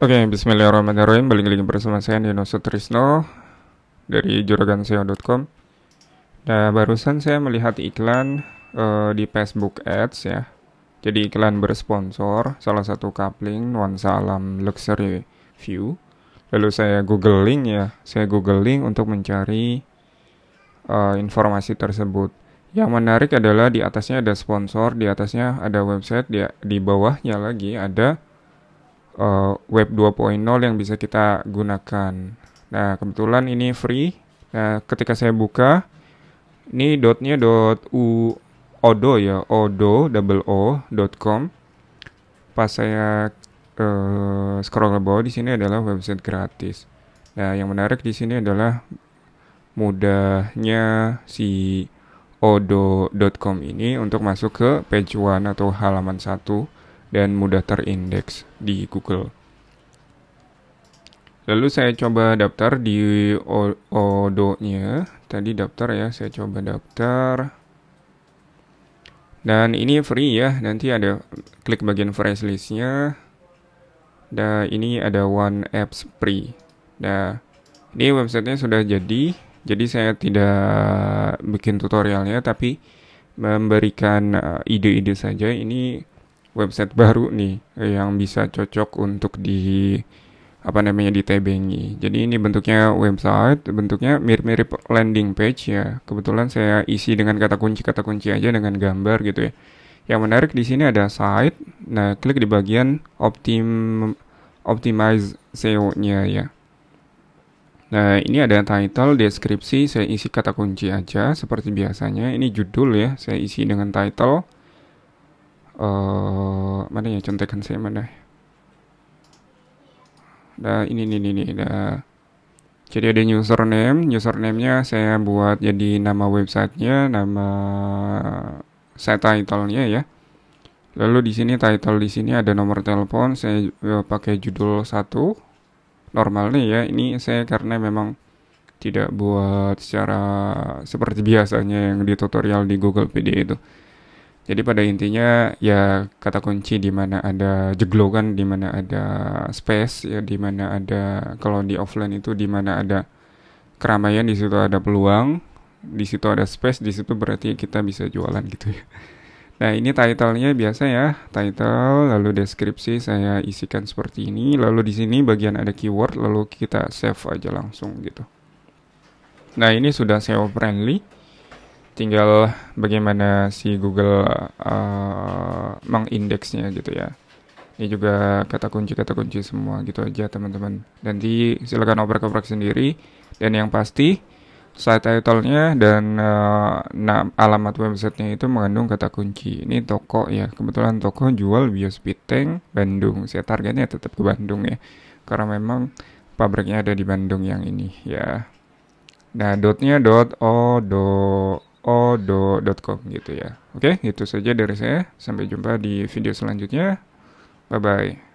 Oke, okay, bismillahirrahmanirrahim. Balik lagi bersama saya Dino Sutrisno dari juraganSEO.com. Nah, barusan saya melihat iklan uh, di Facebook Ads ya. Jadi iklan bersponsor salah satu coupling nuansa alam luxury view. Lalu saya googling ya, saya googling untuk mencari uh, informasi tersebut. Yang menarik adalah di atasnya ada sponsor, di atasnya ada website, di, di bawahnya lagi ada uh, web 2.0 yang bisa kita gunakan. Nah, kebetulan ini free. Nah, ketika saya buka ini dotnya dot u odo ya, odo double o dot com. Pas saya uh, scroll ke bawah di sini adalah website gratis. Nah, yang menarik di sini adalah mudahnya si odo.com ini untuk masuk ke page one atau halaman satu dan mudah terindeks di Google. Lalu saya coba daftar di Odo-nya. Tadi daftar ya, saya coba daftar. Dan ini free ya, nanti ada klik bagian fresh listnya. Dan ini ada one apps free. Nah, ini websitenya sudah jadi. Jadi saya tidak bikin tutorialnya, tapi memberikan eh, ide-ide saja. Ini website baru nih yang bisa cocok untuk di apa namanya di tebengi. Jadi ini bentuknya website, bentuknya mirip-mirip landing page ya. Kebetulan saya isi dengan kata kunci kata kunci aja dengan gambar gitu ya. Yang menarik di sini ada site. Nah, klik di bagian optim optimize SEO-nya ya. Nah, ini ada title, deskripsi, saya isi kata kunci aja seperti biasanya. Ini judul ya, saya isi dengan title uh, mana ya contekan saya mana nah ini ini ini nih jadi ada username username nya saya buat jadi nama websitenya nama saya title-nya ya lalu di sini title di sini ada nomor telepon saya eh, pakai judul satu normalnya ya ini saya karena memang tidak buat secara seperti biasanya yang di tutorial di Google PD itu jadi pada intinya ya kata kunci di mana ada jeglo kan, di mana ada space ya, di mana ada kalau di offline itu di mana ada keramaian, di situ ada peluang, di situ ada space, di situ berarti kita bisa jualan gitu ya. Nah ini titlenya biasa ya, title lalu deskripsi saya isikan seperti ini, lalu di sini bagian ada keyword, lalu kita save aja langsung gitu. Nah ini sudah SEO friendly tinggal bagaimana si Google uh, mengindeksnya gitu ya. Ini juga kata kunci kata kunci semua gitu aja teman-teman. Nanti silakan obrak-obrak sendiri dan yang pasti site title-nya dan uh, nah, alamat websitenya itu mengandung kata kunci. Ini toko ya, kebetulan toko jual bios Bandung. Saya targetnya tetap ke Bandung ya, karena memang pabriknya ada di Bandung yang ini ya. Nah, dotnya dot o do odo.com gitu ya. Oke, itu saja dari saya. Sampai jumpa di video selanjutnya. Bye bye.